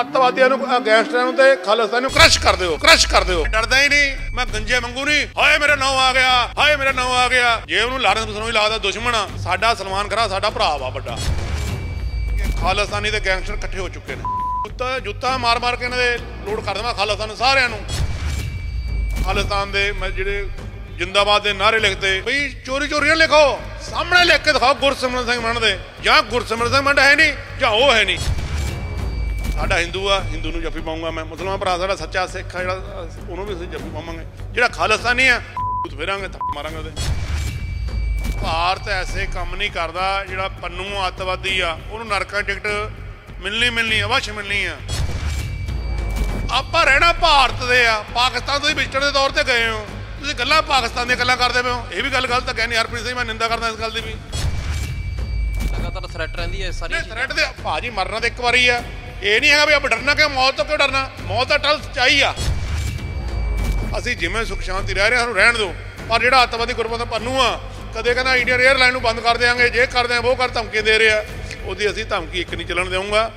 ਅੱਤਵਾਦੀਆਂ ਨੂੰ ਗੈਂਗਸਟਰਾਂ ਨੂੰ ਤੇ ਖਾਲਸਾ ਨੂੰ ਕ੍ਰਸ਼ ਕਰ ਦਿਓ ਕ੍ਰਸ਼ ਕਰ ਦਿਓ ਡਰਦਾ ਹੀ ਨਹੀਂ ਮੈਂ ਗੰਜੇ ਮੰਗੂ ਨਹੀਂ ਹਾਏ ਮੇਰਾ ਨਾਮ ਆ ਗਿਆ ਹਾਏ ਮੇਰਾ ਨਾਮ ਆ ਗਿਆ ਜੇ ਉਹਨੂੰ ਲੜਨ ਨੂੰ ਹੀ ਲੱਗਦਾ ਦੁਸ਼ਮਣ ਆ ਸਾਡਾ ਸਲਮਾਨ ਖਰਾ ਸਾਡਾ ਭਰਾ ਵਾ ਵੱਡਾ ਖਾਲਸਾਨੀ ਤੇ ਗੈਂਗਸਟਰ ਇਕੱਠੇ ਹੋ ਚੁੱਕੇ ਨੇ ਜੁੱਤਾ ਜੁੱਤਾ ਮਾਰ ਮਾਰ ਕੇ ਇਹਨਾਂ ਦੇ ਲੋਡ ਕਰ ਦੇਵਾਂ ਖਾਲਸਾਨ ਨੂੰ ਸਾਰਿਆਂ ਨੂੰ ਖਾਲਸਤਾਨ ਦੇ ਮੈਂ ਜਿਹੜੇ ਜਿੰਦਾਬਾਦ ਦੇ ਨਾਰੇ ਲਿਖਦੇ ਬਈ ਚੋਰੀ ਚੋਰੀ ਨਾ ਲਿਖੋ ਸਾਹਮਣੇ ਲਿਖ ਕੇ ਦਿਖਾਓ ਗੁਰਸਿਮਰਨ ਸਿੰਘ ਮੰਨਦੇ ਦੇ ਜਾਂ ਗੁਰਸਿਮਰਨ ਸਿੰਘ ਮੰਡ ਹੈ ਨਹੀਂ ਜਾਂ ਉਹ ਹੈ ਨਹੀਂ ਸਾਡਾ ਹਿੰਦੂ ਆ ਹਿੰਦੂ ਨੂੰ ਜੱਫੀ ਪਾਉਂਗਾ ਮੈਂ ਮੁਸਲਮਾਨ ਭਰਾ ਸਾਡਾ ਸੱਚਾ ਸਿੱਖ ਆ ਜਿਹੜਾ ਉਹਨੂੰ ਵੀ ਅਸੀਂ ਜੱਫੀ ਪਾਵਾਂਗੇ ਜਿਹੜਾ ਖਾਲਸਤਾਨੀ ਆ ਉਹ ਫੇਰਾਂਗੇ ਥੱਪ ਮਾਰਾਂਗੇ ਉਹਦੇ ਭਾਰਤ ਐਸੇ ਕੰਮ ਨਹੀਂ ਕਰਦਾ ਜਿਹੜਾ ਪੰਨੂ ਅੱਤਵਾਦੀ ਆ ਉਹਨੂੰ ਨਰਕਾਂ ਟਿਕਟ ਮਿਲਣੀ ਮਿਲਣੀ ਵਾਸ਼ ਮਿਲਣੀ ਆ ਆਪਾਂ ਰਹਿਣਾ ਭਾਰਤ ਦੇ ਆ ਪਾਕਿਸਤਾਨ ਤੋਂ ਹੀ ਵਿਚੜ ਦੇ ਤੌਰ ਤੇ ਗਏ ਹੋ ਤੁਸੀਂ ਗੱਲਾਂ ਪਾਕਿਸਤਾਨ ਦੀਆਂ ਗੱਲਾਂ ਕਰਦੇ ਪਏ ਹੋ ਇਹ ਵੀ ਗੱਲ ਗਲਤ ਯਾਰ ਹਰਪ੍ਰੀਤ ਸਿੰਘ ਮੈਂ ਨਿੰਦਾ ਕਰਦਾ ਇਸ ਗੱਲ ਦੀ ਵੀ ਲਗਾਤਾਰ ਥ੍ਰੈਟ ਰਹਿੰਦੀ ਹੈ ਸਾਰੀ ਥ੍ਰੈਟ ਦੇ ਭਾਜੀ ਮਰਨਾ ਤੇ ਇੱਕ ਵਾਰੀ ਆ ਇਹ ਨਹੀਂ ਹੈਗਾ ਵੀ ਆਪ ਡਰਨਾ ਕਿ ਮੌਤ ਤੋਂ ਕਿਉਂ ਡਰਨਾ ਮੌਤ ਤਾਂ ਟਲ ਚਾਹੀ ਆ ਅਸੀਂ ਜਿਵੇਂ ਸੁਖ ਸ਼ਾਂਤੀ ਰਹਿ ਰਹੇ ਸਾਨੂੰ ਰਹਿਣ ਦਿਓ ਪਰ ਜਿਹੜਾ ਆਤਵਾਦੀ ਗੁਰਮਤ ਪੰਨੂ ਆ ਕਦੇ ਕਹਿੰਦਾ ਇੰਡੀਅਨ ਲਾਈਨ ਨੂੰ ਬੰਦ ਕਰ ਦੇਾਂਗੇ ਜੇ ਕਰਦੇ ਆ ਉਹ ਕਰ ਧਮਕੀ ਦੇ ਰਿਹਾ ਉਹਦੀ ਅਸੀਂ ਧਮਕੀ ਇੱਕ ਨਹੀਂ ਚੱਲਣ ਦੇਵਾਂਗਾ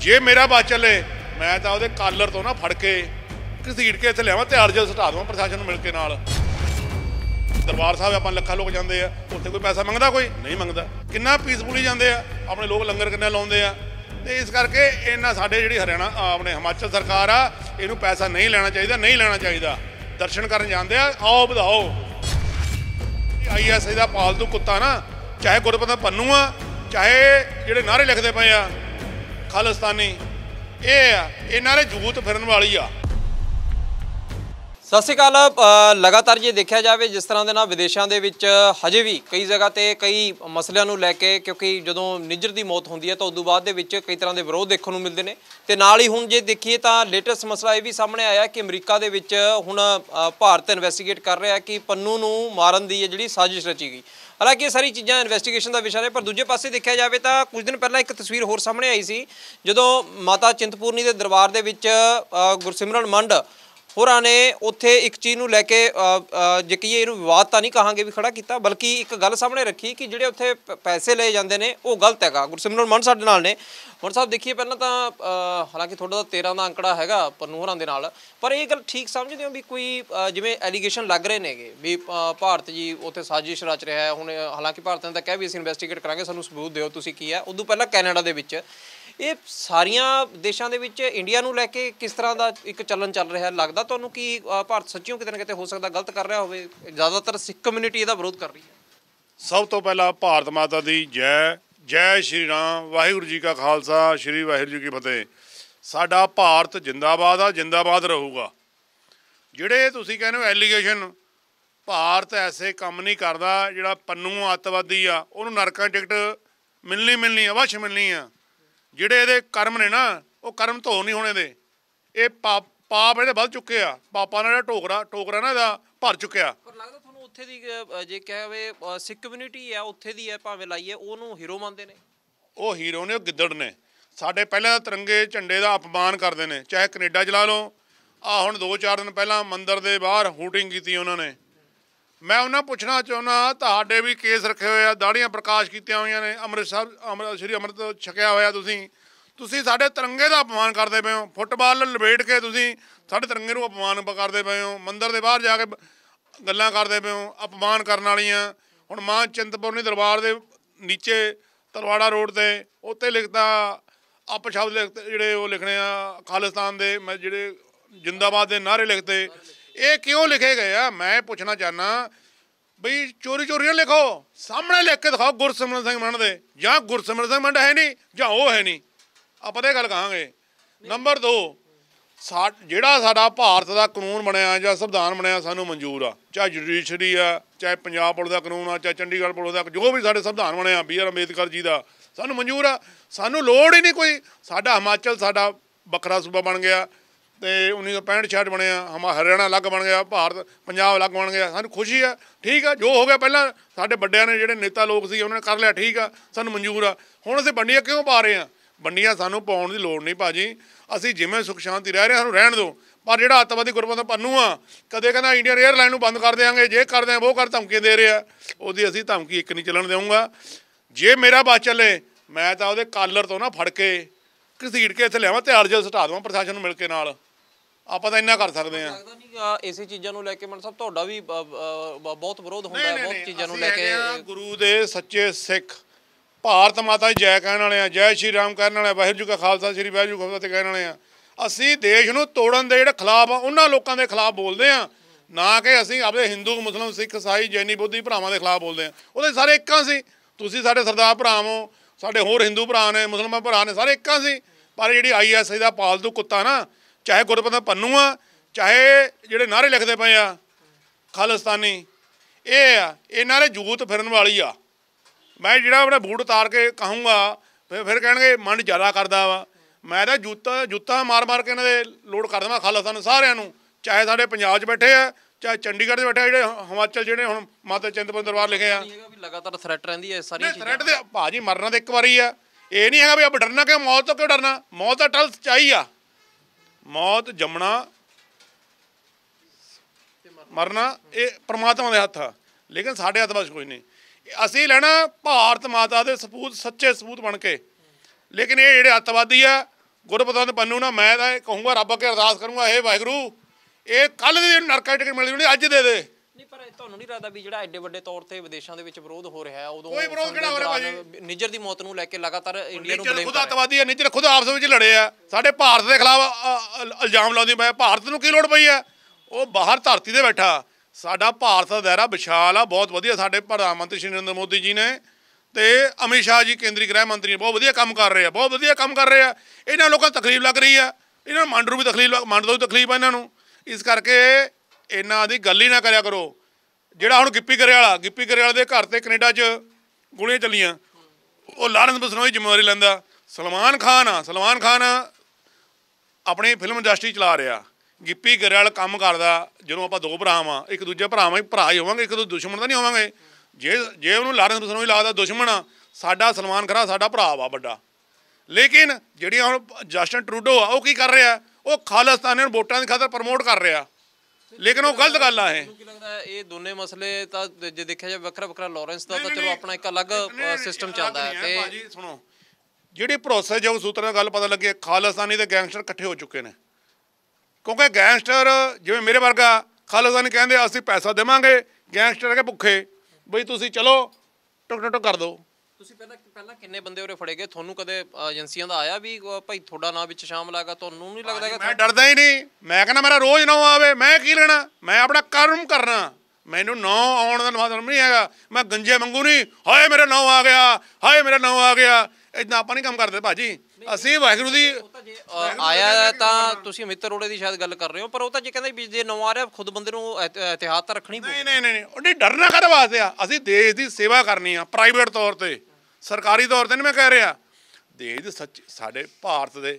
ਜੇ ਮੇਰਾ ਬਾਤ ਚੱਲੇ ਮੈਂ ਤਾਂ ਉਹਦੇ ਕਾਲਰ ਤੋਂ ਨਾ ਫੜ ਕੇ ਘਸੀੜ ਕੇ ਇੱਥੇ ਲਿਆਵਾਂ ਤੇ ਜਲ ਸਟਾ ਦਵਾਂ ਪ੍ਰਸ਼ਾਸਨ ਨੂੰ ਮਿਲ ਕੇ ਨਾਲ ਦਰਬਾਰ ਸਾਹਿਬ ਆਪਾਂ ਲੱਖਾਂ ਲੋਕ ਜਾਂਦੇ ਆ ਉੱਥੇ ਕੋਈ ਪੈਸਾ ਮੰਗਦਾ ਕੋਈ ਨਹੀਂ ਮੰਗਦਾ ਕਿੰਨਾ ਪੀਸਫੁਲੀ ਜਾਂਦੇ ਆ ਆਪਣੇ ਲੋਕ ਲੰਗਰ ਕਿੰਨਾ ਲਾਉਂਦੇ ਆ ਤੇ ਇਸ ਕਰਕੇ ਇਹਨਾਂ ਸਾਡੇ ਜਿਹੜੀ ਹਰਿਆਣਾ ਆਪਣੇ ਹਿਮਾਚਲ ਸਰਕਾਰ ਆ ਇਹਨੂੰ ਪੈਸਾ ਨਹੀਂ ਲੈਣਾ ਚਾਹੀਦਾ ਨਹੀਂ ਲੈਣਾ ਚਾਹੀਦਾ ਦਰਸ਼ਨ ਕਰਨ ਜਾਂਦੇ ਆ ਆਓ ਵਧਾਓ ਆਈਐਸਆਈ ਦਾ ਪਾਲਤੂ ਕੁੱਤਾ ਨਾ ਚਾਹੇ ਗੁਰਪਤਨ ਪੰਨੂ ਆ ਚਾਹੇ ਜਿਹੜੇ ਨਾਰੇ ਲਿਖਦੇ ਪਏ ਆ ਖਾਲਸਤਾਨੀ ਇਹ ਆ ਇਹ ਨਾਰੇ ਜੂਤ ਫਿਰਨ ਵਾਲੀ ਆ ਸਤਿ ਸ਼੍ਰੀ ਅਕਾਲ ਲਗਾਤਾਰ ਜੇ ਦੇਖਿਆ ਜਾਵੇ ਜਿਸ ਤਰ੍ਹਾਂ ਦੇ ਨਾਲ ਵਿਦੇਸ਼ਾਂ ਦੇ ਵਿੱਚ ਹਜੇ ਵੀ ਕਈ ਜਗ੍ਹਾ ਤੇ ਕਈ ਮਸਲਿਆਂ ਨੂੰ ਲੈ ਕੇ ਕਿਉਂਕਿ ਜਦੋਂ ਨਿੱਜਰ ਦੀ ਮੌਤ ਹੁੰਦੀ ਹੈ ਤਾਂ ਉਸ ਤੋਂ ਬਾਅਦ ਦੇ ਵਿੱਚ ਕਈ ਤਰ੍ਹਾਂ ਦੇ ਵਿਰੋਧ ਦੇਖਣ ਨੂੰ ਮਿਲਦੇ ਨੇ ਤੇ ਨਾਲ ਹੀ ਹੁਣ ਜੇ ਦੇਖੀਏ ਤਾਂ ਲੇਟੈਸਟ ਮਸਲਾ ਇਹ ਵੀ ਸਾਹਮਣੇ ਆਇਆ ਕਿ ਅਮਰੀਕਾ ਦੇ ਵਿੱਚ ਹੁਣ ਭਾਰਤ ਇਨਵੈਸਟੀਗੇਟ ਕਰ ਰਿਹਾ ਕਿ ਪੰਨੂ ਨੂੰ ਮਾਰਨ ਦੀ ਜਿਹੜੀ ਸਾਜ਼ਿਸ਼ ਰਚੀ ਗਈ ਹਾਲਾਂਕਿ ਇਹ ਸਾਰੀ ਚੀਜ਼ਾਂ ਇਨਵੈਸਟੀਗੇਸ਼ਨ ਦਾ ਵਿਸ਼ਾ ਨੇ ਪਰ ਦੂਜੇ ਪਾਸੇ ਦੇਖਿਆ ਜਾਵੇ ਤਾਂ ਕੁਝ ਦਿਨ ਪਹਿਲਾਂ ਇੱਕ ਤਸਵੀਰ ਹੋਰ ਸਾਹਮਣੇ ਆਈ ਸੀ ਜਦੋਂ ਮਾਤਾ ਚਿੰਤਪੂਰਨੀ ਦੇ ਦਰਬਾਰ ਦੇ ਵਿੱਚ ਗੁਰਸਿਮਰਨ ਮੰਡ ਹੋਰਾਂ ਨੇ ਉੱਥੇ ਇੱਕ ਚੀਜ਼ ਨੂੰ ਲੈ ਕੇ ਜੇ ਕਹੀਏ ਇਹਨੂੰ ਵਿਵਾਦ ਤਾਂ ਨਹੀਂ ਕਹਾਂਗੇ ਵੀ ਖੜਾ ਕੀਤਾ ਬਲਕਿ ਇੱਕ ਗੱਲ ਸਾਹਮਣੇ ਰੱਖੀ ਕਿ ਜਿਹੜੇ ਉੱਥੇ ਪੈਸੇ ਲਏ ਜਾਂਦੇ ਨੇ ਉਹ ਗਲਤ ਹੈਗਾ ਗੁਰਸਿਮਰਨ ਮਨ ਸਾਡੇ ਨਾਲ ਨੇ ਮਨ ਸਾਹਿਬ ਦੇਖੀਏ ਪਹਿਲਾਂ ਤਾਂ ਹਾਲਾਂਕਿ ਤੁਹਾਡਾ ਤਾਂ 13 ਦਾ ਅੰਕੜਾ ਹੈਗਾ ਪਨੂਹਰਾਂ ਦੇ ਨਾਲ ਪਰ ਇਹ ਗੱਲ ਠੀਕ ਸਮਝਦੇ ਹਾਂ ਵੀ ਕੋਈ ਜਿਵੇਂ ਐਲੀਗੇਸ਼ਨ ਲੱਗ ਰਹੇ ਨੇਗੇ ਵੀ ਭਾਰਤ ਜੀ ਉੱਥੇ ਸਾਜ਼ਿਸ਼ ਰਚ ਰਿਹਾ ਹੈ ਹੁਣ ਹਾਲਾਂਕਿ ਭਾਰਤ ਨੇ ਤਾਂ ਕਹਿ ਵੀ ਅਸੀਂ ਇਨਵੈਸਟੀਗੇਟ ਕਰਾਂਗੇ ਸਾਨੂੰ ਸਬੂਤ ਦਿਓ ਤੁਸੀਂ ਕੀ ਹੈ ਉਦੋਂ ਪਹਿਲਾਂ ਕੈਨੇਡਾ ਦੇ ਵਿੱਚ ਇਹ ਸਾਰੀਆਂ ਦੇਸ਼ਾਂ ਦੇ ਵਿੱਚ ਇੰਡੀਆ ਨੂੰ ਲੈ ਕੇ ਕਿਸ ਤਰ੍ਹਾਂ ਦਾ ਇੱਕ ਚੱਲਣ ਚੱਲ ਰਿਹਾ ਲੱਗਦਾ ਤੁਹਾਨੂੰ ਕਿ ਭਾਰਤ ਸੱਚੀਓ ਕਿਤੇ ਨਾ ਕਿਤੇ ਹੋ ਸਕਦਾ ਗਲਤ ਕਰ ਰਿਹਾ ਹੋਵੇ ਜ਼ਿਆਦਾਤਰ ਸਿੱਖ ਕਮਿਊਨਿਟੀ ਇਹਦਾ ਵਿਰੋਧ ਕਰ ਰਹੀ ਹੈ ਸਭ ਤੋਂ ਪਹਿਲਾਂ ਭਾਰਤ ਮਾਤਾ ਦੀ ਜੈ ਜੈ ਸ਼੍ਰੀ ਰਾਮ ਵਾਹਿਗੁਰੂ ਜੀ ਕਾ ਖਾਲਸਾ ਸ਼੍ਰੀ ਵਾਹਿਗੁਰੂ ਜੀ ਕੀ ਫਤਿਹ ਸਾਡਾ ਭਾਰਤ ਜਿੰਦਾਬਾਦ ਆ ਜਿੰਦਾਬਾਦ ਰਹੂਗਾ ਜਿਹੜੇ ਤੁਸੀਂ ਕਹਿੰਦੇ ਹੋ ਐਲੀਗੇਸ਼ਨ ਭਾਰਤ ਐਸੇ ਕੰਮ ਨਹੀਂ ਕਰਦਾ ਜਿਹੜਾ ਪੰਨੂ ਅੱਤਵਾਦੀ ਆ ਉਹਨੂੰ ਨਰਕਾਂ ਟਿਕਟ ਮਿਲਣੀ ਮਿਲਣੀ ਆ ਮਿਲਣੀ ਆ ਜਿਹੜੇ ਇਹਦੇ ਕਰਮ ਨੇ ਨਾ ਉਹ ਕਰਮ ਧੋ ਨਹੀਂ ਹੋਣੇ ਦੇ ਇਹ ਪਾਪ ਪਾਪ ਇਹਦੇ ਵੱਧ ਚੁੱਕੇ ਆ ਪਾਪਾਂ ਨਾਲ ਢੋਕਰਾ ਢੋਕਰਾ ਨਾ ਇਹਦਾ ਭਰ ਚੁੱਕਿਆ ਪਰ ਲੱਗਦਾ ਤੁਹਾਨੂੰ ਉੱਥੇ ਦੀ ਜੇ ਕਹਵੇ ਸਿੱਖ ਕਮਿਊਨਿਟੀ ਆ ਉੱਥੇ ਦੀ ਆ ਭਾਵੇਂ ਲਾਈਏ ਉਹਨੂੰ ਹੀਰੋ ਮੰਨਦੇ ਨੇ ਉਹ ਹੀਰੋ ਨੇ ਉਹ ਗਿੱਦੜ ਨੇ ਸਾਡੇ ਪਹਿਲਾਂ ਤਿਰੰਗੇ ਝੰਡੇ ਦਾ ਅਪਮਾਨ ਕਰਦੇ ਨੇ ਚਾਹੇ ਕੈਨੇਡਾ ਚਲਾ ਲਓ ਆ ਹੁਣ 2-4 ਦਿਨ ਪਹਿਲਾਂ ਮੰਦਰ ਦੇ ਬਾਹਰ ਹੂਟਿੰਗ ਕੀਤੀ ਉਹਨਾਂ ਨੇ ਮੈਂ ਉਹਨਾਂ ਪੁੱਛਣਾ ਚਾਹੁੰਦਾ ਤੁਹਾਡੇ ਵੀ ਕੇਸ ਰੱਖੇ ਹੋਏ ਆ ਦਾੜੀਆਂ ਪ੍ਰਕਾਸ਼ ਕੀਤੀਆਂ ਹੋਈਆਂ ਨੇ ਅੰਮ੍ਰਿਤ ਸਾਹਿਬ ਸ਼੍ਰੀ ਅੰਮ੍ਰਿਤ ਛਕਿਆ ਹੋਇਆ ਤੁਸੀਂ ਤੁਸੀਂ ਸਾਡੇ ਤਿਰੰਗੇ ਦਾ ਅਪਮਾਨ ਕਰਦੇ ਪਏ ਹੋ ਫੁੱਟਬਾਲ ਲਵੇਟ ਕੇ ਤੁਸੀਂ ਸਾਡੇ ਤਿਰੰਗੇ ਨੂੰ ਅਪਮਾਨ ਕਰਦੇ ਪਏ ਹੋ ਮੰਦਰ ਦੇ ਬਾਹਰ ਜਾ ਕੇ ਗੱਲਾਂ ਕਰਦੇ ਪਏ ਹੋ ਅਪਮਾਨ ਕਰਨ ਵਾਲੀਆਂ ਹੁਣ ਮਾਂ ਚਿੰਤਪੁਰਨੀ ਦਰਬਾਰ ਦੇ ਨੀਚੇ ਤਲਵਾੜਾ ਰੋਡ ਤੇ ਉੱਤੇ ਲਿਖਦਾ ਅਪਸ਼ਬਦ ਜਿਹੜੇ ਉਹ ਲਿਖਣੇ ਆ ਖਾਲਿਸਤਾਨ ਦੇ ਮੈਂ ਜਿਹੜੇ ਜਿੰਦਾਬਾਦ ਦੇ ਨਾਰੇ ਲਿਖਤੇ ਇਹ ਕਿਉਂ ਲਿਖੇ ਗਏ ਆ ਮੈਂ ਪੁੱਛਣਾ ਚਾਹਨਾ ਬਈ ਚੋਰੀ ਚੋਰੀ ਨਾ ਲਿਖੋ ਸਾਹਮਣੇ ਲਿਖ ਕੇ ਦਿਖਾਓ ਗੁਰਸਿਮਰਨ ਸਿੰਘ ਮੰਡ ਦੇ ਜਾਂ ਗੁਰਸਿਮਰਨ ਸਿੰਘ ਮੰਡ ਹੈ ਨਹੀਂ ਜਾਂ ਉਹ ਹੈ ਨਹੀਂ ਆਪਾਂ ਇਹ ਗੱਲ ਕਹਾਂਗੇ ਨੰਬਰ 2 ਜਿਹੜਾ ਸਾਡਾ ਭਾਰਤ ਦਾ ਕਾਨੂੰਨ ਬਣਿਆ ਜਾਂ ਸੰਵਿਧਾਨ ਬਣਿਆ ਸਾਨੂੰ ਮਨਜ਼ੂਰ ਆ ਚਾਹੇ ਜੁਡੀਸ਼ਰੀ ਆ ਚਾਹੇ ਪੰਜਾਬ ਪੁਲਿਸ ਦਾ ਕਾਨੂੰਨ ਆ ਚਾਹੇ ਚੰਡੀਗੜ੍ਹ ਪੁਲਿਸ ਦਾ ਜੋ ਵੀ ਸਾਡੇ ਸੰਵਿਧਾਨ ਬਣਿਆ ਬੀ ਆਰ ਅੰਬੇਦਕਰ ਜੀ ਦਾ ਸਾਨੂੰ ਮਨਜ਼ੂਰ ਆ ਸਾਨੂੰ ਲੋੜ ਹੀ ਨਹੀਂ ਕੋਈ ਸਾਡਾ ਹਿਮਾਚਲ ਸਾਡਾ ਵੱਖਰਾ ਸੂਬਾ ਬਣ ਗਿਆ ਤੇ 1965 ਛੱਡ ਬਣਿਆ ਹਮਾ ਹਰਿਆਣਾ ਅਲੱਗ ਬਣ ਗਿਆ ਭਾਰਤ ਪੰਜਾਬ ਅਲੱਗ ਬਣ ਗਿਆ ਸਾਨੂੰ ਖੁਸ਼ੀ ਆ ਠੀਕ ਆ ਜੋ ਹੋ ਗਿਆ ਪਹਿਲਾਂ ਸਾਡੇ ਵੱਡਿਆਂ ਨੇ ਜਿਹੜੇ ਨੇਤਾ ਲੋਕ ਸੀ ਉਹਨਾਂ ਨੇ ਕਰ ਲਿਆ ਠੀਕ ਆ ਸਾਨੂੰ ਮਨਜ਼ੂਰ ਆ ਹੁਣ ਅਸੀਂ ਬੰਡੀਆਂ ਕਿਉਂ ਪਾ ਰਹੇ ਆ ਬੰਡੀਆਂ ਸਾਨੂੰ ਪਾਉਣ ਦੀ ਲੋੜ ਨਹੀਂ ਭਾਜੀ ਅਸੀਂ ਜਿਵੇਂ ਸੁਖ ਸ਼ਾਂਤੀ ਰਹਿ ਰਹੇ ਸਾਨੂੰ ਰਹਿਣ ਦਿਓ ਪਰ ਜਿਹੜਾ ਅਤਵਾਦੀ ਗੁਰਬਾਂ ਦਾ ਪੰਨੂ ਆ ਕਦੇ ਕਹਿੰਦਾ ਇੰਡੀਅਨ 에ਅਰਲਾਈਨ ਨੂੰ ਬੰਦ ਕਰ ਦੇਾਂਗੇ ਜੇ ਕਰਦੇ ਆ ਉਹ ਕਰ ਧਮਕੀ ਦੇ ਰਿਹਾ ਉਹਦੀ ਅਸੀਂ ਧਮਕੀ ਇੱਕ ਨਹੀਂ ਚੱਲਣ ਦੇਵਾਂਗਾ ਜੇ ਮੇਰਾ ਬਾਤ ਚੱਲੇ ਮੈਂ ਤਾਂ ਉਹਦੇ ਕਾਲਰ ਤੋਂ ਨਾ ਫੜ ਕੇ ਘਸੀੜ ਕੇ ਇੱਥੇ ਲਿਆਵਾਂ ਤਿਆਰ ਜਲ ਸਟਾ ਦਵਾਂ ਪ੍ਰਸ਼ਾਸਨ ਨੂੰ ਮਿਲ ਕੇ ਨਾਲ ਆਪਾਂ ਤਾਂ ਇੰਨਾ ਕਰ ਸਕਦੇ ਆ ਲੱਗਦਾ ਨਹੀਂ ਇਸੇ ਚੀਜ਼ਾਂ ਨੂੰ ਲੈ ਕੇ ਮਨ ਸਭ ਤੁਹਾਡਾ ਵੀ ਬਹੁਤ ਵਿਰੋਧ ਹੁੰਦਾ ਹੈ ਬਹੁਤ ਚੀਜ਼ਾਂ ਨੂੰ ਲੈ ਕੇ ਗੁਰੂ ਦੇ ਸੱਚੇ ਸਿੱਖ ਭਾਰਤ ਮਾਤਾ ਦੀ ਜੈ ਕਹਿਣ ਵਾਲੇ ਆ ਜੈ ਸ਼੍ਰੀ ਰਾਮ ਕਹਿਣ ਵਾਲੇ ਵਾਹਿਗੁਰੂ ਜੀ ਕਾ ਖਾਲਸਾ ਸ਼੍ਰੀ ਵਾਹਿਗੁਰੂ ਜੀ ਕੀ ਫਤਿਹ ਕਹਿਣ ਵਾਲੇ ਆ ਅਸੀਂ ਦੇਸ਼ ਨੂੰ ਤੋੜਨ ਦੇ ਜਿਹੜੇ ਖਿਲਾਫ ਆ ਉਹਨਾਂ ਲੋਕਾਂ ਦੇ ਖਿਲਾਫ ਬੋਲਦੇ ਆ ਨਾ ਕਿ ਅਸੀਂ ਆਪਣੇ ਹਿੰਦੂ ਮੁਸਲਮਾਨ ਸਿੱਖ ਸਾਈ ਜੈਨੀ ਬੁੱਧੀ ਭਰਾਵਾਂ ਦੇ ਖਿਲਾਫ ਬੋਲਦੇ ਆ ਉਹਦੇ ਸਾਰੇ ਇੱਕਾਂ ਸੀ ਤੁਸੀਂ ਸਾਡੇ ਸਰਦਾਰ ਭਰਾਵੋ ਸਾਡੇ ਹੋਰ ਹਿੰਦੂ ਭਰਾ ਨੇ ਮੁਸਲਮਾਨ ਭਰਾ ਨੇ ਸਾਰੇ ਇੱਕਾਂ ਸੀ ਪਰ ਜਿਹੜੀ ਆਈਐਸਆਈ ਦਾ ਪਾਲਤੂ ਕੁੱਤਾ ਨਾ ਚਾਹੇ ਗੁਰਪਤਾ ਪੰਨੂ ਆ ਚਾਹੇ ਜਿਹੜੇ ਨਾਰੇ ਲਿਖਦੇ ਪਏ ਆ ਖਾਲਸਤਾਨੀ ਇਹ ਆ ਇਹ ਨਾਰੇ ਜੂਤ ਫਿਰਨ ਵਾਲੀ ਆ ਮੈਂ ਜਿਹੜਾ ਆਪਣਾ ਬੂਟ ਉਤਾਰ ਕੇ ਕਹੂੰਗਾ ਫਿਰ ਫਿਰ ਕਹਿਣਗੇ ਮਨ ਜ਼ਿਆਦਾ ਕਰਦਾ ਵਾ ਮੈਂ ਤਾਂ ਜੁੱਤਾ ਜੁੱਤਾ ਮਾਰ ਮਾਰ ਕੇ ਇਹਨਾਂ ਦੇ ਲੋਡ ਕਰ ਦਵਾਂ ਖਾਲਸਤਾਨ ਸਾਰਿਆਂ ਨੂੰ ਚਾਹੇ ਸਾਡੇ ਪੰਜਾਬ 'ਚ ਬੈਠੇ ਆ ਚਾਹੇ ਚੰਡੀਗੜ੍ਹ 'ਚ ਬੈਠੇ ਜਿਹੜੇ ਹਿਮਾਚਲ ਜਿਹੜੇ ਹੁਣ ਮਾਤਾ ਚਿੰਤਪੁਰ ਦਰਬਾਰ ਲਿਖੇ ਆ ਲਗਾਤਾਰ ਥ੍ਰੈਟ ਰਹਿੰਦੀ ਹੈ ਸਾਰੀ ਚੀਜ਼ ਥ੍ਰੈਟ ਦੇ ਭਾਜੀ ਮਰਨਾ ਤਾਂ ਇੱਕ ਵਾਰੀ ਆ ਇਹ ਨਹੀਂ ਹੈਗਾ ਵੀ ਆਪ ਡਰਨਾ ਕਿ ਮੌਤ ਤੋਂ ਕਿਉਂ ਡਰਨਾ ਮੌਤ ਤਾਂ ਟਲ ਚਾਹੀ ਆ ਮੌਤ ਜੰਮਣਾ ਮਰਨਾ ਇਹ ਪ੍ਰਮਾਤਮਾ ਦੇ ਹੱਥ ਆ ਲੇਕਿਨ ਸਾਡੇ ਹੱਥ ਵਿੱਚ ਕੋਈ ਨਹੀਂ ਅਸੀਂ ਲੈਣਾ ਭਾਰਤ ਮਾਤਾ ਦੇ ਸਪੂਤ ਸੱਚੇ ਸਪੂਤ ਬਣ ਕੇ ਲੇਕਿਨ ਇਹ ਜਿਹੜੇ ਅੱਤਵਾਦੀ ਆ ਗੁਰਪਤਵੰਤ ਪੰਨੂ ਨਾ ਮੈਂ ਤਾਂ ਇਹ ਕਹੂੰਗਾ ਰੱਬ ਅੱਗੇ ਅਰਦਾਸ ਕਰੂੰਗਾ ਇਹ ਵਾਹਿਗੁਰੂ ਇਹ ਕੱਲ ਦੇ ਨਰਕਾਂ ਟਿਕਟ ਮਿਲ ਜੂਣੀ ਅੱਜ ਦੇ ਦੇ ਨਹੀਂ ਪਰ ਤੁਹਾਨੂੰ ਨਹੀਂ ਲੱਗਦਾ ਵੀ ਜਿਹੜਾ ਐਡੇ ਵੱਡੇ ਤੌਰ ਤੇ ਵਿਦੇਸ਼ਾਂ ਦੇ ਵਿੱਚ ਵਿਰੋਧ ਹੋ ਰਿਹਾ ਹੈ ਉਦੋਂ ਕੋਈ ਵਿਰੋਧ ਕਿਹੜਾ ਹੋ ਰਿਹਾ ਭਾਜੀ ਨਿਜਰ ਦੀ ਮੌਤ ਨੂੰ ਲੈ ਕੇ ਲਗਾਤਾਰ ਇੰਡੀਆ ਨੂੰ ਬਲੇਮ ਕਰ ਰਿਹਾ ਖੁਦ ਹੈ ਨਿਜਰ ਖੁਦ ਆਪਸ ਵਿੱਚ ਲੜੇ ਆ ਸਾਡੇ ਭਾਰਤ ਦੇ ਖਿਲਾਫ ਇਲਜ਼ਾਮ ਲਾਉਂਦੀ ਮੈਂ ਭਾਰਤ ਨੂੰ ਕੀ ਲੋੜ ਪਈ ਹੈ ਉਹ ਬਾਹਰ ਧਰਤੀ ਤੇ ਬੈਠਾ ਸਾਡਾ ਭਾਰਤ ਦਾ ਦਾਇਰਾ ਵਿਸ਼ਾਲ ਆ ਬਹੁਤ ਵਧੀਆ ਸਾਡੇ ਪ੍ਰਧਾਨ ਮੰਤਰੀ ਸ਼੍ਰੀ ਨਰਿੰਦਰ ਮੋਦੀ ਜੀ ਨੇ ਤੇ ਅਮਿਤ ਸ਼ਾਹ ਜੀ ਕੇਂਦਰੀ ਗ੍ਰਹਿ ਮੰਤਰੀ ਬਹੁਤ ਵਧੀਆ ਕੰਮ ਕਰ ਰਹੇ ਆ ਬਹੁਤ ਵਧੀਆ ਕੰਮ ਕਰ ਰਹੇ ਆ ਇਹਨਾਂ ਲੋਕਾਂ ਨੂੰ ਤਕਲੀਫ ਲੱਗ ਰਹੀ ਆ ਇਹਨਾਂ ਨੂੰ ਮੰਡਰੂ ਵੀ ਤਕਲੀਫ ਮੰਡਰੂ ਵੀ ਤਕਲੀਫ ਆ ਇਹਨਾਂ ਨੂੰ ਇਸ ਕਰਕੇ ਇਹਨਾਂ ਦੀ ਗੱਲ ਹੀ ਨਾ ਕਰਿਆ ਕਰੋ ਜਿਹੜਾ ਹੁਣ ਗਿੱਪੀ ਵਾਲਾ ਗਿੱਪੀ ਵਾਲੇ ਦੇ ਘਰ ਤੇ ਕੈਨੇਡਾ 'ਚ ਗੋਲੀਆਂ ਚੱਲੀਆਂ ਉਹ ਲਾਰੈਂਸ ਬਸਨੋਈ ਜ਼ਿੰਮੇਵਾਰੀ ਲੈਂਦਾ ਸਲਮਾਨ ਖਾਨ ਆ ਸਲਮਾਨ ਖਾਨ ਆਪਣੇ ਫਿਲਮ ਇੰਡਸਟਰੀ ਚਲਾ ਰਿਹਾ ਗਿੱਪੀ ਗਰੇਵਾਲ ਕੰਮ ਕਰਦਾ ਜਦੋਂ ਆਪਾਂ ਦੋ ਭਰਾ ਆ ਇੱਕ ਦੂਜੇ ਭਰਾ ਵੀ ਭਰਾ ਹੀ ਹੋਵਾਂਗੇ ਇੱਕ ਦੂਜੇ ਦੁਸ਼ਮਣ ਤਾਂ ਨਹੀਂ ਹੋਵਾਂਗੇ ਜੇ ਜੇ ਉਹਨੂੰ ਲਾਰੈਂਸ ਹੀ ਲੱਗਦਾ ਦੁਸ਼ਮਣ ਆ ਸਾਡਾ ਸਲਮਾਨ ਖਰਾ ਸਾਡਾ ਭਰਾ ਵਾ ਵੱਡਾ ਲੇਕਿਨ ਜਿਹੜੀਆਂ ਹੁਣ ਜਸਟਨ ਟਰੂਡੋ ਆ ਉਹ ਕੀ ਕਰ ਰਿਹਾ ਉਹ ਖਾਲਿਸਤਾਨੀਆਂ ਨੂੰ ਵੋਟਾਂ ਦੀ ਖਾਤਰ ਪ੍ਰਮੋਟ ਕਰ ਰਿਹਾ ਲੇਕਿਨ ਉਹ ਗਲਤ ਗੱਲ ਆ ਇਹ ਕੀ ਲੱਗਦਾ ਇਹ ਦੋਨੇ ਮਸਲੇ ਤਾਂ ਜੇ ਦੇਖਿਆ ਜਾਵੇ ਵੱਖਰਾ ਵੱਖਰਾ ਲਾਰੈਂਸ ਦਾ ਤਾਂ ਚਲੋ ਆਪਣਾ ਇੱਕ ਅਲੱਗ ਸਿਸਟਮ ਚੱਲਦਾ ਹੈ ਤੇ ਭਾਜੀ ਸੁਣੋ ਜਿਹੜੀ ਭਰੋਸੇਯੋਗ ਸੂਤਰਾਂ ਨਾਲ ਗੱਲ ਪਤਾ ਲੱਗੇ ਖਾਲਸਤਾਨੀ ਤੇ ਗੈਂਗਸਟਰ ਇਕੱਠੇ ਹੋ ਚੁੱਕੇ ਨੇ ਕਿਉਂਕਿ ਗੈਂਗਸਟਰ ਜਿਵੇਂ ਮੇਰੇ ਵਰਗਾ ਖਾਲਸਤਾਨੀ ਕਹਿੰਦੇ ਅਸੀਂ ਪੈਸਾ ਦੇਵਾਂਗੇ ਗੈਂਗਸਟਰ ਕੇ ਭੁੱਖੇ ਬਈ ਤੁਸੀਂ ਚਲੋ ਟਕ ਟਕ ਕਰ ਦਿਓ ਤੁਸੀਂ ਪਹਿਲਾਂ ਪਹਿਲਾਂ ਕਿੰਨੇ ਬੰਦੇ ਉਰੇ ਫੜੇ ਗਏ ਤੁਹਾਨੂੰ ਕਦੇ ਏਜੰਸੀਆਂ ਦਾ ਆਇਆ ਵੀ ਭਾਈ ਤੁਹਾਡਾ ਨਾਮ ਵਿੱਚ ਸ਼ਾਮਲ ਆਗਾ ਤੁਹਾਨੂੰ ਨਹੀਂ ਲੱਗਦਾ ਕਿ ਮੈਂ ਡਰਦਾ ਹੀ ਨਹੀਂ ਮੈਂ ਕਹਿੰਦਾ ਮੇਰਾ ਰੋਜ਼ ਨਾ ਆਵੇ ਮੈਂ ਕੀ ਲੈਣਾ ਮੈਂ ਆਪਣਾ ਕਰਮ ਕਰਨਾ ਮੈਨੂੰ ਨਾ ਆਉਣ ਦਾ ਮਤਲਬ ਨਹੀਂ ਹੈਗਾ ਮੈਂ ਗੰਜੇ ਮੰਗੂ ਨਹੀਂ ਹਾਏ ਮੇਰਾ ਨਾਮ ਆ ਗਿਆ ਹਾਏ ਮੇਰਾ ਨਾਮ ਆ ਗਿਆ ਇਦਾਂ ਆਪਾਂ ਨਹੀਂ ਕੰਮ ਕਰਦੇ ਭਾਜੀ ਅਸੀਂ ਵਾਹਿਗੁਰੂ ਦੀ ਆਇਆ ਤਾਂ ਤੁਸੀਂ ਅਮਿਤ ਰੋੜੇ ਦੀ ਸ਼ਾਇਦ ਗੱਲ ਕਰ ਰਹੇ ਹੋ ਪਰ ਉਹ ਤਾਂ ਜੇ ਕਹਿੰਦਾ ਵੀ ਜੇ ਨਵਾਂ ਆ ਰਿਹਾ ਖੁਦ ਬੰਦੇ ਨੂੰ ਇਤਿਹਾਸ ਤਾਂ ਰੱਖਣੀ ਪਊ ਨਹੀਂ ਨਹੀਂ ਨਹੀਂ ਉਹਨੇ ਡਰਨਾ ਕਰ ਵਾਸਤੇ ਆ ਅਸੀਂ ਦੇਸ਼ ਦੀ ਸੇਵਾ ਕਰਨੀ ਆ ਪ੍ਰਾਈਵੇਟ ਤੌਰ ਤੇ ਸਰਕਾਰੀ ਤੌਰ ਤੇ ਨਹੀਂ ਮੈਂ ਕਹਿ ਰਿਹਾ ਦੇਸ਼ ਦੇ ਸੱਚ ਸਾਡੇ ਭਾਰਤ ਦੇ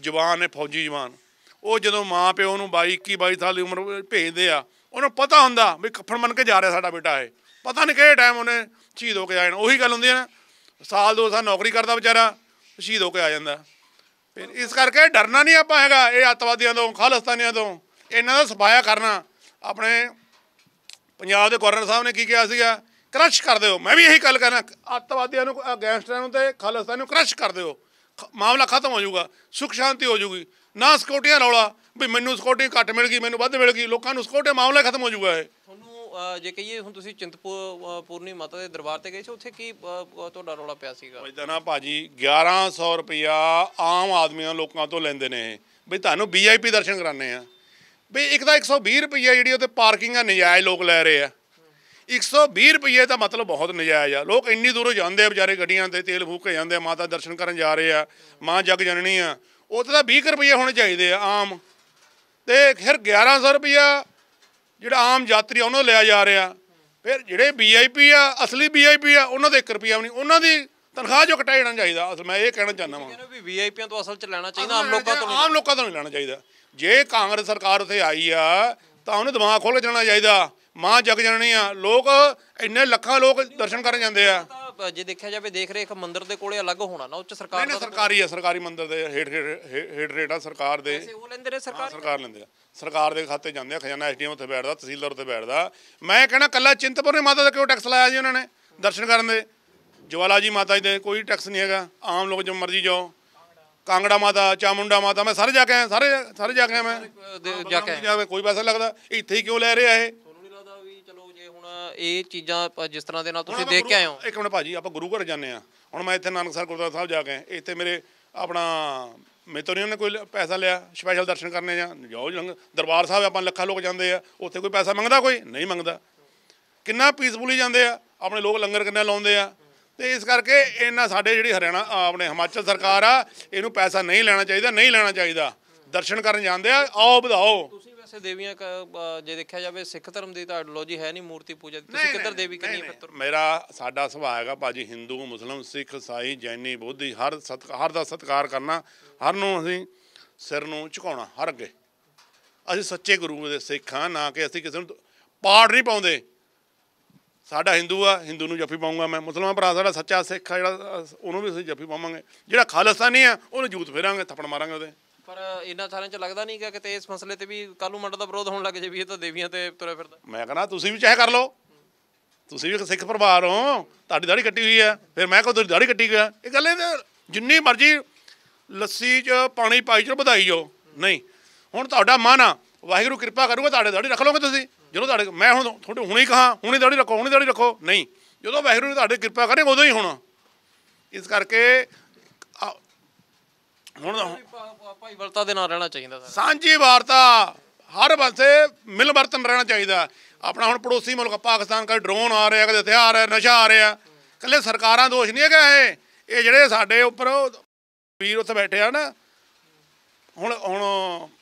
ਜਵਾਨ ਨੇ ਫੌਜੀ ਜਵਾਨ ਉਹ ਜਦੋਂ ਮਾਂ ਪਿਓ ਨੂੰ 22 21 22 ਸਾਲ ਦੀ ਉਮਰ ਭੇਜਦੇ ਆ ਉਹਨੂੰ ਪਤਾ ਹੁੰਦਾ ਵੀ ਕਫਨ ਮੰਨ ਕੇ ਜਾ ਰਿਹਾ ਸਾਡਾ ਬੇਟਾ ਹੈ ਪਤਾ ਨਹੀਂ ਕਿਹੜੇ ਟਾਈਮ ਉਹਨੇ ਚੀਦ ਹੋ ਕੇ ਜਾਣਾ ਉਹੀ ਗੱਲ ਹੁੰਦੀ ਹੈ ਨਾ ਸਾਲ ਦੋ ਸਾਲ ਨੌਕਰੀ ਕਰਦਾ ਵਿਚਾਰਾ ਸ਼ਹੀਦ ਹੋ ਕੇ ਆ ਜਾਂਦਾ ਫਿਰ ਇਸ ਕਰਕੇ ਡਰਨਾ ਨਹੀਂ ਆਪਾਂ ਹੈਗਾ ਇਹ ਅੱਤਵਾਦੀਆਂ ਤੋਂ ਖਾਲਸਤਾਨੀਆਂ ਤੋਂ ਇਹਨਾਂ ਦਾ ਸਫਾਇਆ ਕਰਨਾ ਆਪਣੇ ਪੰਜਾਬ ਦੇ ਗਵਰਨਰ ਸਾਹਿਬ ਨੇ ਕੀ ਕਿਹਾ ਸੀਗਾ ਕ੍ਰਸ਼ ਕਰ ਦਿਓ ਮੈਂ ਵੀ ਇਹੀ ਗੱਲ ਕਰਨਾ ਅੱਤਵਾਦੀਆਂ ਨੂੰ ਗੈਂਗਸਟਰਾਂ ਨੂੰ ਤੇ ਖਾਲਸਤਾਨੀਆਂ ਨੂੰ ਕ੍ਰਸ਼ ਕਰ ਦਿਓ ਮਾਮਲਾ ਖਤਮ ਹੋ ਜਾਊਗਾ ਸੁਖ ਸ਼ਾਂਤੀ ਹੋ ਜਾਊਗੀ ਨਾ ਸਕੋਟੀਆਂ ਰੌਲਾ ਵੀ ਮੈਨੂੰ ਸਕੋਟੀ ਘੱਟ ਮਿਲ ਗਈ ਮੈਨੂੰ ਵੱਧ ਮਿਲ ਗਈ ਲੋਕਾਂ ਨੂੰ ਸਕੋਟੇ ਮਾਮਲਾ ਖਤਮ ਹੋ ਜਾਊਗਾ ਇਹ ਜੇ ਕਹੀਏ ਹੁਣ ਤੁਸੀਂ ਚਿੰਤਪੂਰਨੀ ਮਾਤਾ ਦੇ ਦਰਬਾਰ ਤੇ ਗਏ ਸੀ ਉੱਥੇ ਕੀ ਤੁਹਾਡਾ ਰੌਲਾ ਪਿਆ ਸੀਗਾ ਬਈ ਨਾ ਭਾਜੀ 1100 ਰੁਪਇਆ ਆਮ ਆਦਮੀਆਂ ਲੋਕਾਂ ਤੋਂ ਲੈਂਦੇ ਨੇ ਬਈ ਤੁਹਾਨੂੰ ਵੀਆਈਪੀ ਦਰਸ਼ਨ ਕਰਾਣੇ ਆ ਬਈ ਇੱਕ ਤਾਂ 120 ਰੁਪਇਆ ਜਿਹੜੀ ਉਹ ਤੇ ਪਾਰਕਿੰਗਾਂ ਨਜਾਇਜ਼ ਲੋਕ ਲੈ ਰਹੇ ਆ 120 ਰੁਪਏ ਦਾ ਮਤਲਬ ਬਹੁਤ ਨਜਾਇਜ਼ ਆ ਲੋਕ ਇੰਨੀ ਦੂਰੋਂ ਜਾਂਦੇ ਆ ਵਿਚਾਰੇ ਗੱਡੀਆਂ ਤੇ ਤੇਲ ਫੂਕ ਕੇ ਜਾਂਦੇ ਆ ਮਾਤਾ ਦਰਸ਼ਨ ਕਰਨ ਜਾ ਰਹੇ ਆ ਮਾਂ ਜਗ ਜਨਣੀ ਆ ਉਹ ਤਾਂ 20 ਰੁਪਏ ਹੋਣੇ ਚਾਹੀਦੇ ਆ ਆਮ ਤੇ ਫਿਰ 1100 ਰੁਪਇਆ ਜਿਹੜਾ ਆਮ ਯਾਤਰੀ ਉਹਨਾਂ ਲਿਆ ਜਾ ਰਿਹਾ ਫਿਰ ਜਿਹੜੇ ਵੀਆਈਪੀ ਆ ਅਸਲੀ ਵੀਆਈਪੀ ਆ ਉਹਨਾਂ ਦੇ 1 ਰੁਪਿਆ ਨਹੀਂ ਉਹਨਾਂ ਦੀ ਤਨਖਾਹ ਜੋ ਕਟਾਈ ਜਾਣਾ ਚਾਹੀਦਾ ਅਸਲ ਮੈਂ ਇਹ ਕਹਿਣਾ ਚਾਹੁੰਦਾ ਵਾਂ ਵੀ ਵੀਆਈਪੀਆਂ ਤੋਂ ਅਸਲ ਚ ਲੈਣਾ ਚਾਹੀਦਾ ਆਮ ਲੋਕਾਂ ਤੋਂ ਆਮ ਲੋਕਾਂ ਤੋਂ ਨਹੀਂ ਲੈਣਾ ਚਾਹੀਦਾ ਜੇ ਕਾਂਗਰਸ ਸਰਕਾਰ ਉੱਥੇ ਆਈ ਆ ਤਾਂ ਉਹਨੇ ਦਿਮਾਗ ਖੋਲ ਕੇ ਚੱਲਣਾ ਚਾਹੀਦਾ ਮਾਂ ਜਗ ਜਾਣੀ ਆ ਲੋਕ ਇੰਨੇ ਲੱਖਾਂ ਲੋਕ ਦਰਸ਼ਨ ਕਰਨ ਜਾਂਦੇ ਆ ਜੇ ਦੇਖਿਆ ਜਾਵੇ ਦੇਖ ਇੱਕ ਮੰਦਿਰ ਦੇ ਕੋਲੇ ਅਲੱਗ ਹੋਣਾ ਨਾ ਉੱਚ ਸਰਕਾਰ ਨਹੀਂ ਸਰਕਾਰੀ ਹੈ ਸਰਕਾਰੀ ਮੰਦਿਰ ਦੇ ਹੇਡ ਹੇਡ ਰੇਟ ਆ ਸਰਕਾਰ ਦੇ ਉਹ ਲੈਂਦੇ ਨੇ ਸਰਕਾਰ ਸਰਕਾਰ ਲੈਂਦੇ ਆ ਸਰਕਾਰ ਦੇ ਖਾਤੇ ਜਾਂਦੇ ਆ ਖਜ਼ਾਨਾ ਐਸਡੀਐਮ ਉੱਥੇ ਬੈਠਦਾ ਤਹਿਸੀਲਦਾਰ ਉੱਥੇ ਬੈਠਦਾ ਮੈਂ ਕਹਿੰਦਾ ਕੱਲਾ ਚਿੰਤਪੁਰ ਨੇ ਮਾਤਾ ਦਾ ਕਿਉਂ ਟੈਕਸ ਲਾਇਆ ਜੀ ਉਹਨਾਂ ਨੇ ਦਰਸ਼ਨ ਕਰਨ ਦੇ ਜਵਾਲਾ ਜੀ ਮਾਤਾ ਜੀ ਦੇ ਕੋਈ ਟੈਕਸ ਨਹੀਂ ਹੈਗਾ ਆਮ ਲੋਕ ਜੋ ਮਰਜ਼ੀ ਜਾਓ ਕਾਂਗੜਾ ਮਾਤਾ ਚਾਮੁੰਡਾ ਮਾਤਾ ਮੈਂ ਸਾਰੇ ਜਾ ਕੇ ਆਇਆ ਸਾਰੇ ਸਾਰੇ ਜਾ ਕੇ ਆਇਆ ਮੈਂ ਜਾ ਕੇ ਕੋਈ ਪੈਸਾ ਲੱਗਦਾ ਇੱਥੇ ਹੀ ਕਿਉਂ ਲੈ ਰਿਹਾ ਇਹ ਇਹ ਚੀਜ਼ਾਂ ਆਪਾਂ ਜਿਸ ਤਰ੍ਹਾਂ ਦੇ ਨਾਲ ਤੁਸੀਂ ਦੇਖ ਕੇ ਆਏ ਹੋ ਇੱਕ ਮਿੰਟ ਭਾਜੀ ਆਪਾਂ ਗੁਰੂ ਘਰ ਜਾਂਦੇ ਆ ਹੁਣ ਮੈਂ ਇੱਥੇ ਨਾਨਕਸਰ ਗੁਰਦੁਆਰਾ ਸਾਹਿਬ ਜਾ ਕੇ ਇੱਥੇ ਮੇਰੇ ਆਪਣਾ ਮੇਤੋਂ ਨਹੀਂ ਉਹਨੇ ਕੋਈ ਪੈਸਾ ਲਿਆ ਸਪੈਸ਼ਲ ਦਰਸ਼ਨ ਕਰਨੇ ਜਾਂ ਜਾਓ ਦਰਬਾਰ ਸਾਹਿਬ ਆਪਾਂ ਲੱਖਾਂ ਲੋਕ ਜਾਂਦੇ ਆ ਉੱਥੇ ਕੋਈ ਪੈਸਾ ਮੰਗਦਾ ਕੋਈ ਨਹੀਂ ਮੰਗਦਾ ਕਿੰਨਾ ਪੀਸਫੁਲੀ ਜਾਂਦੇ ਆ ਆਪਣੇ ਲੋਕ ਲੰਗਰ ਕਿੰਨਾ ਲਾਉਂਦੇ ਆ ਤੇ ਇਸ ਕਰਕੇ ਇਹਨਾਂ ਸਾਡੇ ਜਿਹੜੀ ਹਰਿਆਣਾ ਆਪਣੇ ਹਿਮਾਚਲ ਸਰਕਾਰ ਆ ਇਹਨੂੰ ਪੈਸਾ ਨਹੀਂ ਲੈਣਾ ਚਾਹੀਦਾ ਨਹੀਂ ਲੈਣਾ ਚਾਹੀਦਾ ਦਰਸ਼ਨ ਕਰਨ ਜਾਂਦੇ ਆ ਆਓ ਵਧਾਓ ਪਾਸੇ ਦੇਵੀਆਂ ਜੇ ਦੇਖਿਆ ਜਾਵੇ ਸਿੱਖ ਧਰਮ ਦੀ ਤਾਂ ਆਈਡੀਓਲੋਜੀ ਹੈ ਨਹੀਂ ਮੂਰਤੀ ਪੂਜਾ ਦੀ ਤੁਸੀਂ ਕਿੱਧਰ ਦੇਵੀ ਕਿੰਨੀ ਪੱਤਰ ਮੇਰਾ ਸਾਡਾ ਸੁਭਾਅ ਹੈਗਾ ਭਾਜੀ ਹਿੰਦੂ ਮੁਸਲਮ ਸਿੱਖ ਸਾਈ ਜੈਨੀ ਬੋਧੀ ਹਰ ਹਰ ਦਾ ਸਤਕਾਰ ਕਰਨਾ ਹਰ ਨੂੰ ਅਸੀਂ ਸਿਰ ਨੂੰ ਝੁਕਾਉਣਾ ਹਰ ਅੱਗੇ ਅਸੀਂ ਸੱਚੇ ਗੁਰੂ ਦੇ ਸਿੱਖ ਹਾਂ ਨਾ ਕਿ ਅਸੀਂ ਕਿਸੇ ਨੂੰ ਪਾੜ ਨਹੀਂ ਪਾਉਂਦੇ ਸਾਡਾ ਹਿੰਦੂ ਆ ਹਿੰਦੂ ਨੂੰ ਜੱਫੀ ਪਾਉਂਗਾ ਮੈਂ ਮੁਸਲਮਾਨ ਭਰਾ ਸਾਡਾ ਸੱਚਾ ਸਿੱਖ ਆ ਜਿਹੜਾ ਉਹਨੂੰ ਵੀ ਅਸੀਂ ਜੱਫੀ ਪਾਵਾਂਗੇ ਜਿਹੜਾ ਖਾਲਸਤਾਨੀ ਆ ਉਹਨੂੰ ਜੂਤ ਫੇਰਾਂਗੇ ਥੱਪੜ ਮਾਰਾਂਗੇ ਉਹਦੇ ਪਰ ਇਹਨਾਂ ਸਾਰਿਆਂ 'ਚ ਲੱਗਦਾ ਨਹੀਂ ਕਿ ਕਿਤੇ ਇਸ ਮਸਲੇ ਤੇ ਵੀ ਕਾਲੂ ਮੰਡ ਦਾ ਵਿਰੋਧ ਹੋਣ ਲੱਗ ਜੇ ਵੀ ਇਹ ਤਾਂ ਦੇਵੀਆਂ ਤੇ ਤੁਰੇ ਫਿਰਦਾ ਮੈਂ ਕਹਿੰਦਾ ਤੁਸੀਂ ਵੀ ਚਾਹੇ ਕਰ ਲਓ ਤੁਸੀਂ ਵੀ ਸਿੱਖ ਪਰਿਵਾਰ ਹੋ ਤੁਹਾਡੀ ਦਾੜੀ ਕੱਟੀ ਹੋਈ ਹੈ ਫਿਰ ਮੈਂ ਕਹੋ ਤੁਹਾਡੀ ਦਾੜੀ ਕੱਟੀ ਗਿਆ ਇਹ ਗੱਲੇ ਤੇ ਜਿੰਨੀ ਮਰਜ਼ੀ ਲੱਸੀ 'ਚ ਪਾਣੀ ਪਾਈ ਚੋ ਵਧਾਈ ਜੋ ਨਹੀਂ ਹੁਣ ਤੁਹਾਡਾ ਮਨ ਆ ਵਾਹਿਗੁਰੂ ਕਿਰਪਾ ਕਰੂਗਾ ਤੁਹਾਡੇ ਦਾੜੀ ਰੱਖ ਲਓਗੇ ਤੁਸੀਂ ਜਦੋਂ ਤੁਹਾਡੇ ਮੈਂ ਹੁਣ ਤੁਹਾਡੇ ਹੁਣੇ ਹੀ ਕਹਾ ਹੁਣੇ ਦਾੜੀ ਰੱਖੋ ਹੁਣੇ ਦਾੜੀ ਰੱਖੋ ਨਹੀਂ ਜਦੋਂ ਵਾਹਿਗੁਰੂ ਤੁਹਾਡੇ ਕਿਰਪਾ ਕਰੇ ਉਦੋਂ ਹੀ ਹੋਣਾ ਇਸ ਕਰਕੇ ਹੁਣ ਭਾਈ ਵਰਤਾ ਦੇ ਨਾਲ ਰਹਿਣਾ ਚਾਹੀਦਾ ਸਰ ਸਾਂਝੀ ਵਾਰਤਾ ਹਰ ਬੰਦੇ ਮਿਲ ਵਰਤਨ ਰਹਿਣਾ ਚਾਹੀਦਾ ਆਪਣਾ ਹੁਣ ਪੜੋਸੀ ਮੁਲਕ ਪਾਕਿਸਤਾਨ ਕਾ ਡਰੋਨ ਆ ਰਿਹਾ ਕਦੇ ਹਥਿਆਰ ਹੈ ਨਸ਼ਾ ਆ ਰਿਹਾ ਕੱਲੇ ਸਰਕਾਰਾਂ ਦੋਸ਼ ਨਹੀਂ ਹੈਗਾ ਇਹ ਇਹ ਜਿਹੜੇ ਸਾਡੇ ਉੱਪਰ ਵੀਰ ਉੱਥੇ ਬੈਠੇ ਆ ਨਾ ਹੁਣ ਹੁਣ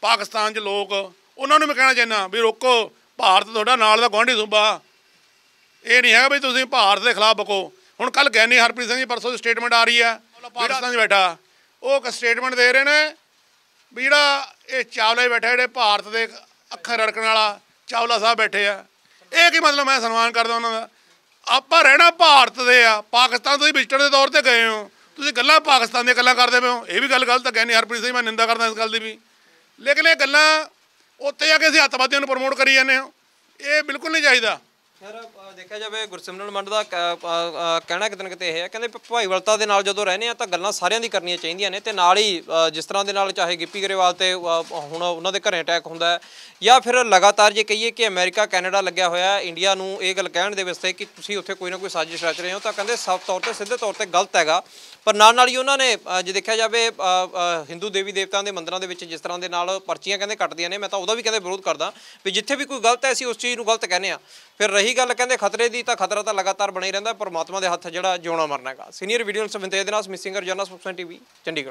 ਪਾਕਿਸਤਾਨ 'ਚ ਲੋਕ ਉਹਨਾਂ ਨੂੰ ਮੈਂ ਕਹਿਣਾ ਚਾਹੁੰਦਾ ਵੀ ਰੋਕੋ ਭਾਰਤ ਤੁਹਾਡਾ ਨਾਲ ਦਾ ਗਵਾਂਢੀ ਸੂਬਾ ਇਹ ਨਹੀਂ ਹੈਗਾ ਵੀ ਤੁਸੀਂ ਭਾਰਤ ਦੇ ਖਿਲਾਫ ਬਕੋ ਹੁਣ ਕੱਲ ਗੈਨੀ ਹਰਪ੍ਰੀਤ ਸਿੰਘ ਜੀ ਪਰਸੋਂ ਦੀ ਸਟੇਟਮੈਂਟ ਆ ਰਹੀ ਹੈ ਪਾਕਿਸਤਾਨ 'ਚ ਬੈਠਾ ਉਹ ਇੱਕ ਸਟੇਟਮੈਂਟ ਦੇ ਰਹੇ ਨੇ ਵੀ ਜਿਹੜਾ ਇਹ ਚਾਵਲਾ ਹੀ ਬੈਠਾ ਜਿਹੜੇ ਭਾਰਤ ਦੇ ਅੱਖਰ ਰੜਕਣ ਵਾਲਾ ਚਾਵਲਾ ਸਾਹਿਬ ਬੈਠੇ ਆ ਇਹ ਕੀ ਮਤਲਬ ਮੈਂ ਸਨਮਾਨ ਕਰਦਾ ਉਹਨਾਂ ਦਾ ਆਪਾਂ ਰਹਿਣਾ ਭਾਰਤ ਦੇ ਆ ਪਾਕਿਸਤਾਨ ਤੋਂ ਹੀ ਵਿਜ਼ਟਰ ਦੇ ਤੌਰ ਤੇ ਗਏ ਹੋ ਤੁਸੀਂ ਗੱਲਾਂ ਪਾਕਿਸਤਾਨ ਦੀਆਂ ਗੱਲਾਂ ਕਰਦੇ ਪਏ ਹੋ ਇਹ ਵੀ ਗੱਲ ਗਲਤ ਹੈ ਕਹਿੰਦੇ ਹਰਪ੍ਰੀਤ ਸਿੰਘ ਮੈਂ ਨਿੰਦਾ ਕਰਦਾ ਇਸ ਗੱਲ ਦੀ ਵੀ ਲੇਕਿਨ ਇਹ ਗੱਲਾਂ ਉੱਥੇ ਜਾ ਕੇ ਅਸੀਂ ਹੱਤਵਾਦੀਆਂ ਨੂੰ ਪ੍ਰਮੋਟ ਕਰੀ ਜਾਂਦੇ ਹਾਂ ਇਹ ਬਿਲਕੁਲ ਨਹੀਂ ਚਾਹੀਦਾ ਸਰ ਦੇਖਿਆ ਜਾਵੇ ਗੁਰਸਿਮਰਨ ਮੰਡ ਦਾ ਕਹਿਣਾ ਕਿਤਨ ਕਿਤੇ ਇਹ ਹੈ ਕਹਿੰਦੇ ਭਾਈਵਲਤਾ ਦੇ ਨਾਲ ਜਦੋਂ ਰਹਨੇ ਆ ਤਾਂ ਗੱਲਾਂ ਸਾਰਿਆਂ ਦੀ ਕਰਨੀਆਂ ਚਾਹੀਦੀਆਂ ਨੇ ਤੇ ਨਾਲ ਹੀ ਜਿਸ ਤਰ੍ਹਾਂ ਦੇ ਨਾਲ ਚਾਹੇ ਗਿੱਪੀ ਗਰੇਵਾਲ ਤੇ ਹੁਣ ਉਹਨਾਂ ਦੇ ਘਰੇ ਅਟੈਕ ਹੁੰਦਾ ਹੈ ਜਾਂ ਫਿਰ ਲਗਾਤਾਰ ਜੇ ਕਹੀਏ ਕਿ ਅਮਰੀਕਾ ਕੈਨੇਡਾ ਲੱਗਿਆ ਹੋਇਆ ਹੈ ਇੰਡੀਆ ਨੂੰ ਇਹ ਗੱਲ ਕਹਿਣ ਦੇ ਵਾਸਤੇ ਕਿ ਤੁਸੀਂ ਉੱਥੇ ਕੋਈ ਨਾ ਕੋਈ ਸਾਜ਼ਿਸ਼ ਰਚ ਰਹੇ ਹੋ ਤਾਂ ਕਹਿੰਦੇ ਸਭ ਤੌਰ ਤੇ ਸਿੱਧੇ ਤੌਰ ਤੇ ਗਲਤ ਹੈਗਾ ਪਰ ਨਾਲ ਨਾਲ ਹੀ ਉਹਨਾਂ ਨੇ ਜੇ ਦੇਖਿਆ ਜਾਵੇ ਹਿੰਦੂ ਦੇਵੀ ਦੇਵਤਾਂ ਦੇ ਮੰਦਰਾਂ ਦੇ ਵਿੱਚ ਜਿਸ ਤਰ੍ਹਾਂ ਦੇ ਨਾਲ ਪਰਚੀਆਂ ਕਹਿੰਦੇ ਕੱਟਦੀਆਂ ਨੇ ਮੈਂ ਤਾਂ ਉਹਦਾ ਵੀ ਕਹਿੰਦੇ ਵਿਰੋਧ ਕਰਦਾ ਵੀ ਜਿੱਥੇ ਵੀ ਕੋਈ ਗਲਤ ਹੈ ਅਸੀਂ ਉਸ ਚੀਜ਼ ਨੂੰ ਗਲਤ ਕਹਿੰਦੇ ਆ ਫਿਰ ਰਹੀ ਗੱਲ ਕਹਿੰਦੇ ਖਤਰੇ ਦੀ ਤਾਂ ਖਤਰਾ ਤਾਂ ਲਗਾਤਾਰ ਬਣੇ ਰਹਿੰਦਾ ਪਰਮਾਤਮਾ ਦੇ ਹੱਥ ਜਿਹੜਾ ਜਿਉਣਾ ਮਰਨਾ ਹੈਗਾ ਸੀਨੀਅਰ ਵੀਡੀਓ ਸਮਿਤੇਜ ਦੇ ਨਾਲ ਮਿਸਿੰਗਰ ਜਨਰਲ ਸਪੋਕਸਨ ਟੀਵੀ ਚੰਡੀਗੜ੍ਹ